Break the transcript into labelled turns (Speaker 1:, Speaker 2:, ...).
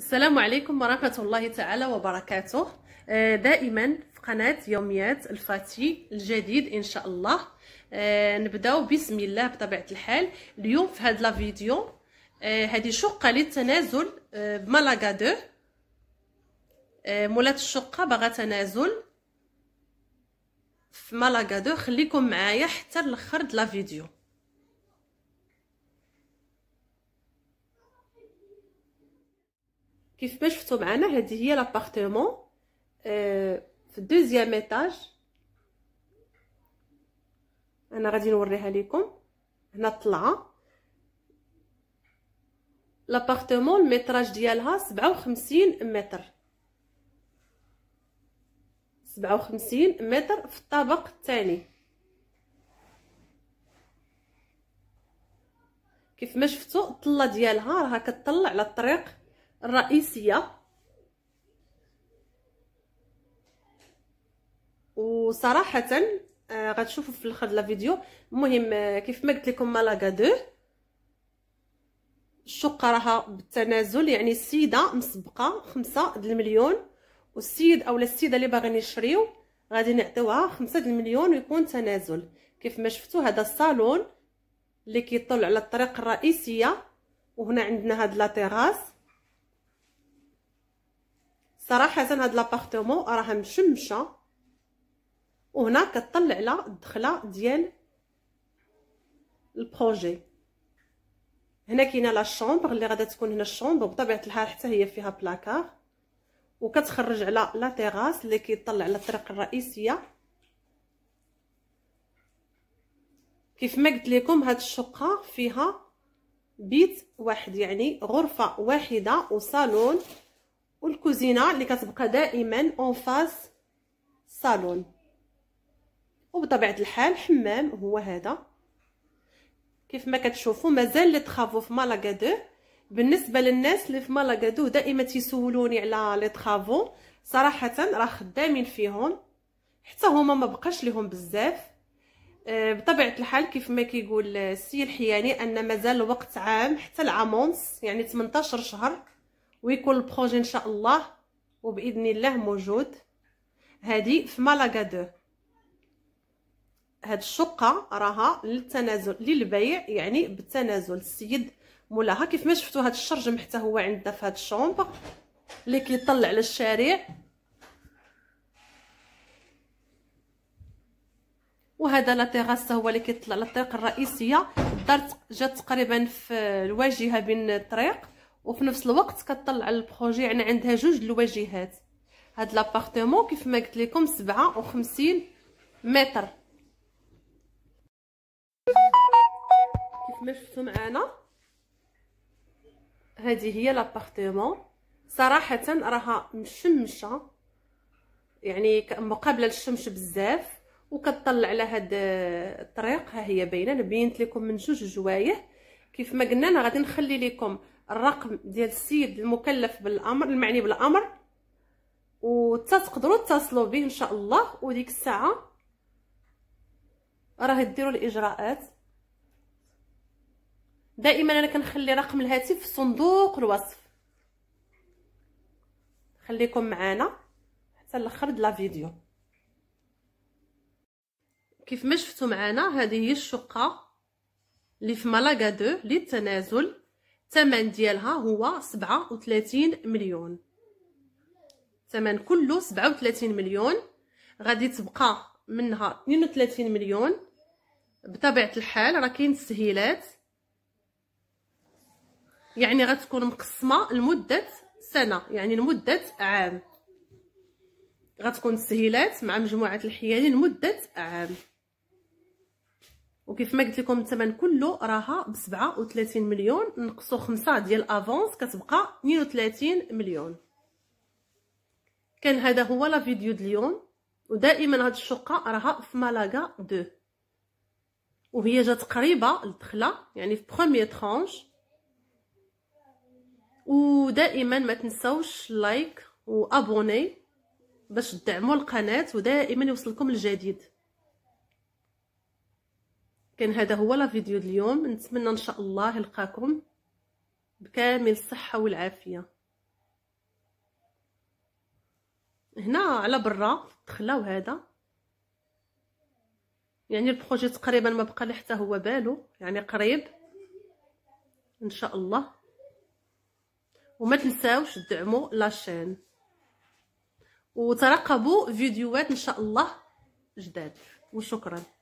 Speaker 1: السلام عليكم ورحمة الله تعالى وبركاته آه، دائما في قناة يوميات الفاتي الجديد إن شاء الله آه، نبداو بسم الله بطبيعة الحال اليوم في هاد الفيديو هذه آه، شقة للتنازل بمالاغا دو مولات الشقة باغا تنازل في مالاغا دو خليكم معايا حتى لاخر د كيف ما شفتوا معنا هذه هي لابارتمون آه في الدوزيام ايطاج انا غادي نوريها لكم هنا طلعه لابارتمون الميتراج ديالها سبعة وخمسين متر سبعة وخمسين متر في الطابق الثاني كيف ما شفتوا الطله ديالها راها كتطلع على الطريق الرئيسيه وصراحه آه غتشوفوا في الاخر لا فيديو المهم آه كيف ما قلت لكم مالاغا دو الشقه راها بالتنازل يعني السيده مسبقه خمسة دالمليون والسيد اولا السيده اللي باغيين يشريو غادي نعطيوها خمسة دالمليون ويكون تنازل كيف ما شفتوا هذا الصالون اللي كيطل على الطريق الرئيسيه وهنا عندنا هاد لا صراحه هاد لابارتمون راه مشمشه وهنا كطل على الدخله ديال البروجي هنا كاينه لا شومبر اللي غادا تكون هنا الشومبر بطبيعه الحال حتى هي فيها بلاكار وكتخرج على لا تيراس اللي كيطلع على الطريق الرئيسيه كيف ما قلت لكم هاد الشقه فيها بيت واحد يعني غرفه واحده وصالون كوزينا اللي كتبقى دائما اون فاس صالون وبطبيعه الحال حمام هو هذا كيف ما كتشوفوا مازال لي طرافو في مالاغا دو بالنسبه للناس اللي في مالاغا دو دائما تيسولوني على لي طرافو صراحه راه خدامين فيهم حتى هما ما بقاش ليهم بزاف آه، بطبيعه الحال كيف ما كيقول السي الحياني ان مازال الوقت عام حتى العام ونص يعني 18 شهر ويكون البروجي ان شاء الله وباذن الله موجود هذه في مالاغا 2 هاد الشقه راها للتنازل للبيع يعني بالتنازل السيد مولاها كيف ما شفتوا هاد الشرجم حتى هو عندنا في هاد الشومبر اللي كيطل على الشارع وهذا لا تيغاس هو اللي كيطلع على الطريق الرئيسيه الدار جات تقريبا في الواجهه بين الطريق وفي نفس الوقت كطلع البروجي يعني عندها جوج الواجهات هاد لابارتمون كيف ما قلت لكم 57 متر كيف ما شفتوا معانا هذه هي لابارتمون صراحه راها مشمشه يعني مقابله للشمس بزاف وكتطلع على هاد الطريق ها هي باينه انا بينت لكم من جوج جوايه كيف ما قلنا انا غادي نخلي لكم الرقم ديال السيد المكلف بالامر المعني بالامر و تقدروا تتصلوا به ان شاء الله وديك الساعه راه ديروا الاجراءات دائما انا كنخلي رقم الهاتف في صندوق الوصف خليكم معنا حتى الاخر ديال الفيديو كيف ما شفتوا معنا هذه هي الشقه اللي في مالاغا 2 للتنازل الثمن ديالها هو 37 مليون ثمن كله 37 مليون غادي تبقى منها 32 مليون بطبيعه الحال راه كاين تسهيلات يعني غتكون مقسمه لمده سنه يعني لمده عام غتكون تسهيلات مع مجموعه الحيالي لمده عام وكيف ما قلت لكم الثمن كله راها ب 37 مليون نقصوا 5 ديال افونس كتبقى 32 مليون كان هذا هو لا فيديو ديال ودائما هاد الشقه راها في مالاغا 2 وهي جات قريبه للدخله يعني في بروميير ترونش ودائما ما تنسوش لايك وابوني باش تدعموا القناه ودائما يوصلكم الجديد كان هذا هو لا فيديو اليوم نتمنى ان شاء الله نلقاكم بكامل الصحه والعافيه هنا على برا تخلاو هذا يعني البروجي تقريبا ما بقى حتى هو بالو يعني قريب ان شاء الله وما تنساوش تدعموا لاشين وترقبوا فيديوهات ان شاء الله جداد وشكرا